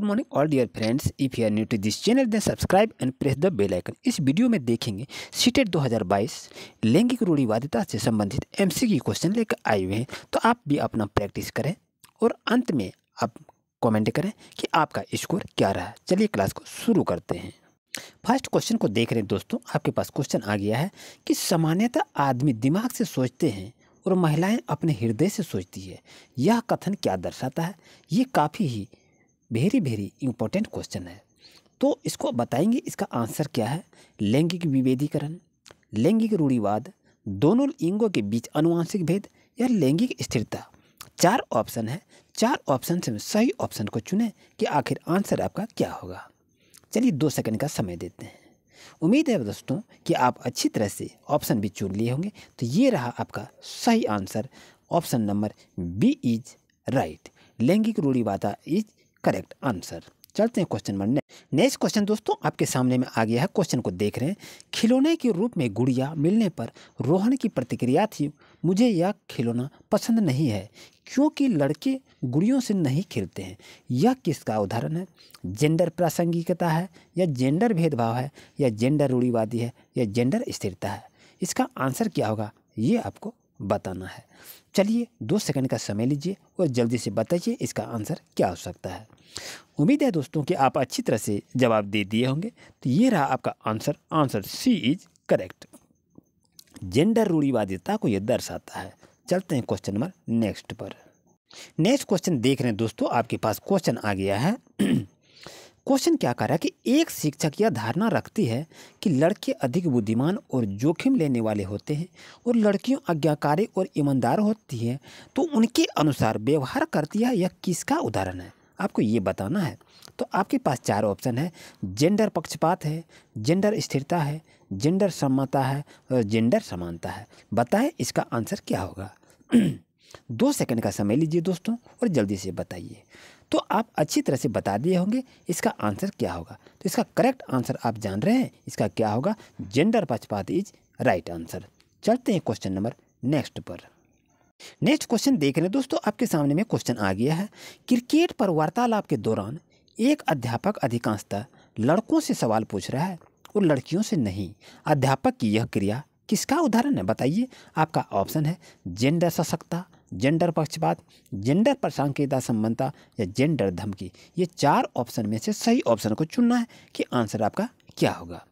good morning all dear friends if you are new to this channel then subscribe and press the bell icon इस video में देखेंगे CTET 2022 लैंगिक रूढ़िवादिता से संबंधित MCQ question लेकर आए हुए हैं तो आप भी अपना प्रैक्टिस करें और अंत में आप कमेंट करें कि आपका स्कोर क्या रहा चलिए क्लास को शुरू करते हैं फर्स्ट क्वेश्चन को देख रहे हैं दोस्तों आपके पास क्वेश्चन आ गया है कि सामान्यतः आदमी दिमाग से सोचते हैं और महिलाएं अपने हृदय से सोचती है यह कथन क्या दर्शाता है ये काफ़ी ही वेरी वेरी इंपॉर्टेंट क्वेश्चन है तो इसको बताएंगे इसका आंसर क्या है लैंगिक विभेदीकरण लैंगिक रूढ़िवाद दोनों लिंगों के बीच अनुवांशिक भेद या लैंगिक स्थिरता चार ऑप्शन है चार ऑप्शन से सही ऑप्शन को चुने कि आखिर आंसर आपका क्या होगा चलिए दो सेकंड का समय देते हैं उम्मीद है दोस्तों कि आप अच्छी तरह से ऑप्शन भी चुन लिए होंगे तो ये रहा आपका सही answer option number B is right लैंगिक रूढ़िवादा इज करेक्ट आंसर चलते हैं क्वेश्चन नंबर नेक्स्ट क्वेश्चन दोस्तों आपके सामने में आ गया है क्वेश्चन को देख रहे हैं खिलौने के रूप में गुड़िया मिलने पर रोहन की प्रतिक्रिया थी मुझे यह खिलौना पसंद नहीं है क्योंकि लड़के गुड़ियों से नहीं खेलते हैं यह किसका उदाहरण है जेंडर प्रासंगिकता है या जेंडर भेदभाव है या जेंडर रूढ़ीवादी है या जेंडर स्थिरता है इसका आंसर क्या होगा ये आपको बताना है चलिए दो सेकंड का समय लीजिए और जल्दी से बताइए इसका आंसर क्या हो सकता है उम्मीद है दोस्तों कि आप अच्छी तरह से जवाब दे दिए होंगे तो ये रहा आपका answer answer C is correct gender रूढ़ीवादिता को यह दर्शाता है चलते हैं क्वेश्चन नंबर नेक्स्ट पर नेक्स्ट क्वेश्चन देख रहे हैं दोस्तों आपके पास क्वेश्चन आ गया है क्वेश्चन क्या कर रहा है कि एक शिक्षक यह धारणा रखती है कि लड़के अधिक बुद्धिमान और जोखिम लेने वाले होते हैं और लड़कियों आज्ञाकारी और ईमानदार होती हैं तो उनके अनुसार व्यवहार करती है यह किसका उदाहरण है आपको ये बताना है तो आपके पास चार ऑप्शन है जेंडर पक्षपात है जेंडर स्थिरता है जेंडर समता है और जेंडर समानता है बताएं इसका आंसर क्या होगा दो सेकंड का समय लीजिए दोस्तों और जल्दी से बताइए तो आप अच्छी तरह से बता दिए होंगे इसका आंसर क्या होगा तो इसका करेक्ट आंसर आप जान रहे हैं इसका क्या होगा जेंडर पक्षपात इज राइट आंसर चलते हैं क्वेश्चन नंबर नेक्स्ट पर नेक्स्ट क्वेश्चन देख रहे हैं दोस्तों आपके सामने में क्वेश्चन आ गया है क्रिकेट पर वार्तालाप के दौरान एक अध्यापक अधिकांशतः लड़कों से सवाल पूछ रहा है और लड़कियों से नहीं अध्यापक की यह क्रिया किसका उदाहरण है बताइए आपका ऑप्शन है जेंडर सशक्ता जेंडर पक्षपात जेंडर प्रासंगिकता संबंधता या जेंडर धमकी ये चार ऑप्शन में से सही ऑप्शन को चुनना है कि आंसर आपका क्या होगा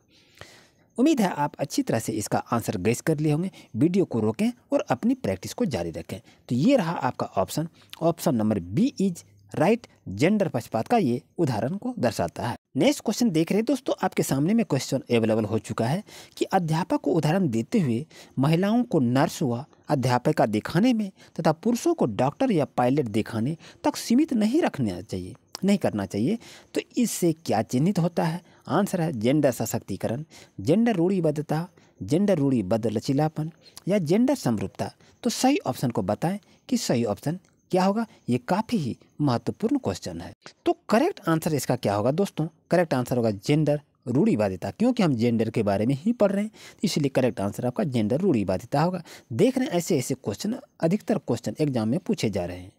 उम्मीद है आप अच्छी तरह से इसका आंसर गैस कर लिए होंगे वीडियो को रोकें और अपनी प्रैक्टिस को जारी रखें तो ये रहा आपका option option number B is right gender पक्षपात का ये उदाहरण को दर्शाता है नेक्स्ट क्वेश्चन देख रहे दोस्तों आपके सामने में क्वेश्चन अवेलेबल हो चुका है कि अध्यापक को उदाहरण देते हुए महिलाओं को नर्स हुआ अध्यापिका दिखाने में तथा पुरुषों को डॉक्टर या पायलट दिखाने तक सीमित नहीं रखना चाहिए नहीं करना चाहिए तो इससे क्या चिन्हित होता है आंसर है जेंडर सशक्तिकरण जेंडर रूढ़ीबद्धता जेंडर रूढ़ीबद्ध लचीलापन या जेंडर समरूपता तो सही ऑप्शन को बताएं कि सही ऑप्शन क्या होगा ये काफ़ी ही महत्वपूर्ण क्वेश्चन है तो करेक्ट आंसर इसका क्या होगा दोस्तों करेक्ट आंसर होगा जेंडर रूढ़ीवादिता क्योंकि हम जेंडर के बारे में ही पढ़ रहे हैं इसलिए करेक्ट आंसर आपका जेंडर रूढ़ीवादिता होगा देख रहे हैं ऐसे ऐसे क्वेश्चन अधिकतर क्वेश्चन एग्जाम में पूछे जा रहे हैं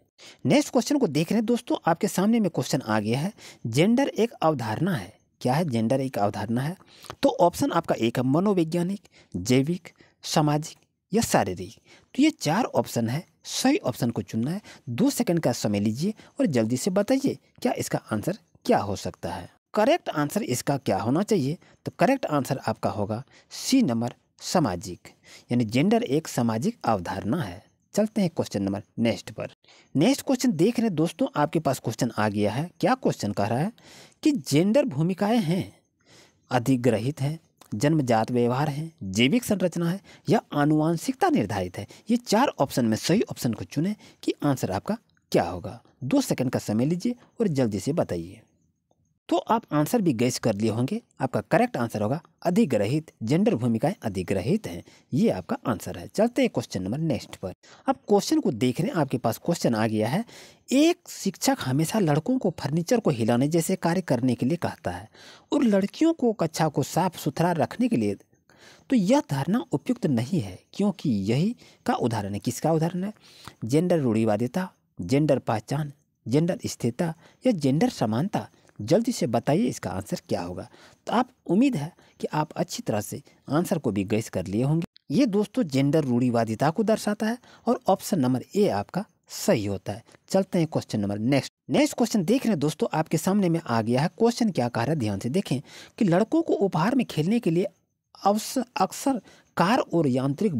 नेक्स्ट क्वेश्चन को देख रहे हैं दोस्तों आपके सामने में क्वेश्चन आ गया है जेंडर एक अवधारणा है क्या है जेंडर एक अवधारणा है तो ऑप्शन आपका एक है मनोवैज्ञानिक जैविक सामाजिक या शारीरिक तो ये चार ऑप्शन है सही ऑप्शन को चुनना है दो सेकंड का समय लीजिए और जल्दी से बताइए क्या इसका आंसर क्या हो सकता है करेक्ट आंसर इसका क्या होना चाहिए तो करेक्ट आंसर आपका होगा सी नंबर सामाजिक यानी जेंडर एक सामाजिक अवधारणा है चलते हैं क्वेश्चन नंबर नेक्स्ट पर नेक्स्ट क्वेश्चन देख रहे हैं दोस्तों आपके पास क्वेश्चन आ गया है क्या क्वेश्चन कह रहा है कि जेंडर भूमिकाएं हैं अधिग्रहित हैं जन्मजात व्यवहार है जैविक संरचना है या आनुवांशिकता निर्धारित है ये चार ऑप्शन में सही ऑप्शन को चुनें कि आंसर आपका क्या होगा दो सेकंड का समय लीजिए और जल्दी से बताइए तो आप आंसर भी गैस कर लिए होंगे आपका करेक्ट आंसर होगा अधिग्रहित जेंडर भूमिकाएं अधिग्रहित हैं ये आपका आंसर है चलते हैं क्वेश्चन नंबर नेक्स्ट पर अब क्वेश्चन को देख रहे हैं आपके पास क्वेश्चन आ गया है एक शिक्षक हमेशा लड़कों को फर्नीचर को हिलाने जैसे कार्य करने के लिए कहता है और लड़कियों को कक्षा को साफ सुथरा रखने के लिए तो यह धारणा उपयुक्त नहीं है क्योंकि यही का उदाहरण है किसका उदाहरण है जेंडर रूढ़िवादिता जेंडर पहचान जेंडर स्थिरता या जेंडर समानता जल्दी से बताइए इसका आंसर क्या होगा तो आप उम्मीद है कि आप अच्छी तरह से आंसर को भी गैस कर लिए होंगे ये दोस्तों जेंडर रूढ़ीवादिता को दर्शाता है और ऑप्शन नंबर ए आपका सही होता है चलते हैं question number next next question देख रहे हैं दोस्तों आपके सामने में आ गया है क्वेश्चन क्या कह रहा है ध्यान से देखें कि लड़कों को उपहार में खेलने के लिए अवसर अक्सर कार और यांत्रिक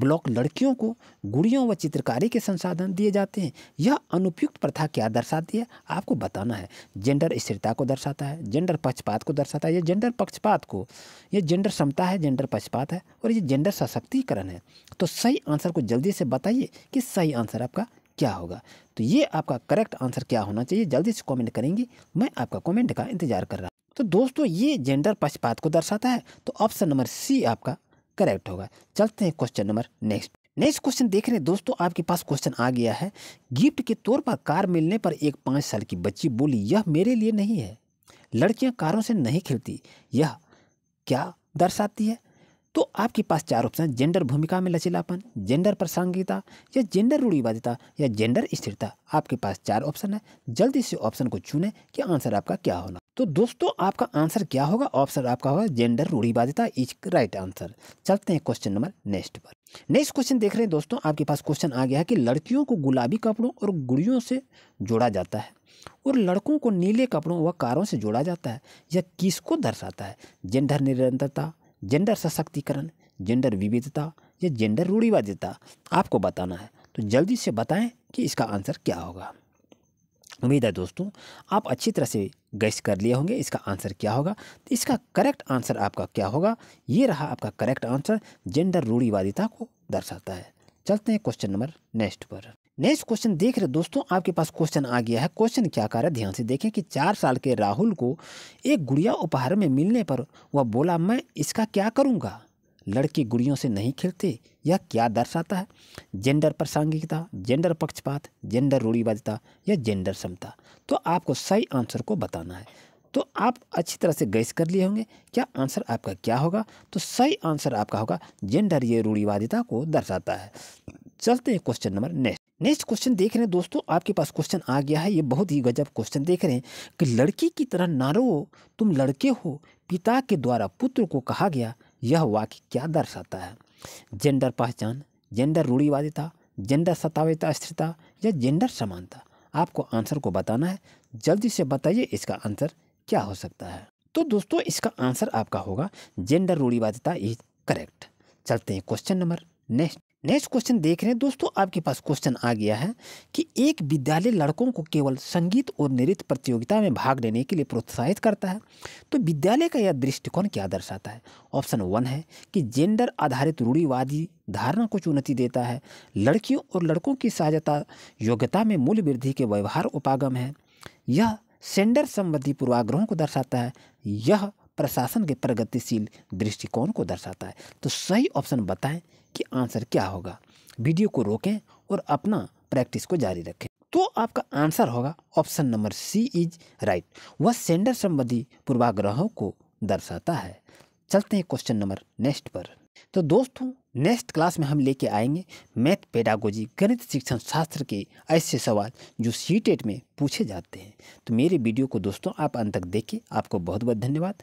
ब्लॉक लड़कियों को गुड़ियों व चित्रकारी के संसाधन दिए जाते हैं यह अनुपयुक्त प्रथा क्या दर्शाती है आपको बताना है जेंडर स्थिरता को दर्शाता है जेंडर पक्षपात को दर्शाता है यह जेंडर पक्षपात को यह जेंडर क्षमता है जेंडर पक्षपात है और ये जेंडर सशक्तिकरण है तो सही आंसर को जल्दी से बताइए कि सही आंसर आपका क्या होगा तो ये आपका करेक्ट आंसर क्या होना चाहिए जल्दी से कॉमेंट करेंगी मैं आपका कॉमेंट का इंतजार कर रहा हूँ तो दोस्तों ये जेंडर पक्षपात को दर्शाता है तो ऑप्शन नंबर सी आपका करेक्ट होगा चलते हैं question number next next question देख रहे हैं दोस्तों आपके पास क्वेश्चन आ गया है गिफ्ट के तौर पर कार मिलने पर एक पाँच साल की बच्ची बोली यह मेरे लिए नहीं है लड़कियां कारों से नहीं खेलती यह क्या दर्शाती है तो आपके पास चार ऑप्शन जेंडर भूमिका में लचीलापन जेंडर प्रासंगिकता या जेंडर रूढ़िवादिता या जेंडर स्थिरता आपके पास चार ऑप्शन है जल्दी से ऑप्शन को चुने कि आंसर आपका क्या होना तो दोस्तों आपका आंसर क्या होगा ऑप्शन आपका होगा जेंडर रूढ़ीवादिता इज राइट आंसर चलते हैं क्वेश्चन नंबर नेक्स्ट पर नेक्स्ट क्वेश्चन देख रहे हैं दोस्तों आपके पास क्वेश्चन आ गया है कि लड़कियों को गुलाबी कपड़ों और गुड़ियों से जोड़ा जाता है और लड़कों को नीले कपड़ों व कारों से जोड़ा जाता है यह किसको दर्शाता है जेंडर निरंतरता जेंडर सशक्तिकरण जेंडर विविधता या जेंडर रूढ़ीवादिता आपको बताना है तो जल्दी से बताएं कि इसका आंसर क्या होगा उम्मीद है दोस्तों आप अच्छी तरह से गैस कर लिए होंगे इसका आंसर क्या होगा तो इसका करेक्ट आंसर आपका क्या होगा ये रहा आपका करेक्ट आंसर जेंडर रूढ़ीवादिता को दर्शाता है चलते हैं क्वेश्चन नंबर नेक्स्ट पर नेक्स्ट क्वेश्चन देख रहे दोस्तों आपके पास क्वेश्चन आ गया है क्वेश्चन क्या कर रहा है ध्यान से देखें कि चार साल के राहुल को एक गुड़िया उपहार में मिलने पर वह बोला मैं इसका क्या करूँगा लड़के गुड़ियों से नहीं खेलते यह क्या दर्शाता है जेंडर प्रासंगिकता जेंडर पक्षपात जेंडर रूढ़ीवादिता या जेंडर समता तो आपको सही आंसर को बताना है तो आप अच्छी तरह से गैस कर लिए होंगे क्या आंसर आपका क्या होगा तो सही आंसर आपका होगा जेंडर ये रूढ़ीवादिता को दर्शाता है चलते हैं question number next next question देख रहे हैं दोस्तों आपके पास क्वेश्चन आ गया है ये बहुत ही गजब क्वेश्चन देख रहे हैं कि लड़की की तरह नारो तुम लड़के हो पिता के द्वारा पुत्र को कहा गया यह वाक्य क्या दर्शाता है जेंडर पहचान जेंडर रूढ़ीवादिता जेंडर सताविता स्थिरता या जेंडर समानता आपको आंसर को बताना है जल्दी से बताइए इसका आंसर क्या हो सकता है तो दोस्तों इसका आंसर आपका होगा जेंडर रूढ़ीवादिता इज करेक्ट चलते हैं question number next next question देख रहे हैं दोस्तों आपके पास क्वेश्चन आ गया है कि एक विद्यालय लड़कों को केवल संगीत और नृत्य प्रतियोगिता में भाग लेने के लिए प्रोत्साहित करता है तो विद्यालय का यह दृष्टिकोण क्या दर्शाता है ऑप्शन वन है कि जेंडर आधारित रूढ़ीवादी धारणा को चुनौती देता है लड़कियों और लड़कों की सहायता योग्यता में मूल्य वृद्धि के व्यवहार उपागम है यह सेंडर संबंधी पूर्वाग्रहों को दर्शाता है यह प्रशासन के प्रगतिशील दृष्टिकोण को दर्शाता है तो सही ऑप्शन बताएं कि आंसर क्या होगा वीडियो को रोकें और अपना प्रैक्टिस को जारी रखें तो आपका आंसर होगा option number C is right वह सेंडर संबंधी पूर्वाग्रहों को दर्शाता है चलते हैं क्वेश्चन नंबर नेक्स्ट पर तो दोस्तों नेक्स्ट क्लास में हम लेके आएंगे मैथ पेडागोजी गणित शिक्षण शास्त्र के ऐसे सवाल जो सी टेट में पूछे जाते हैं तो मेरे वीडियो को दोस्तों आप अंत तक देखें आपको बहुत बहुत धन्यवाद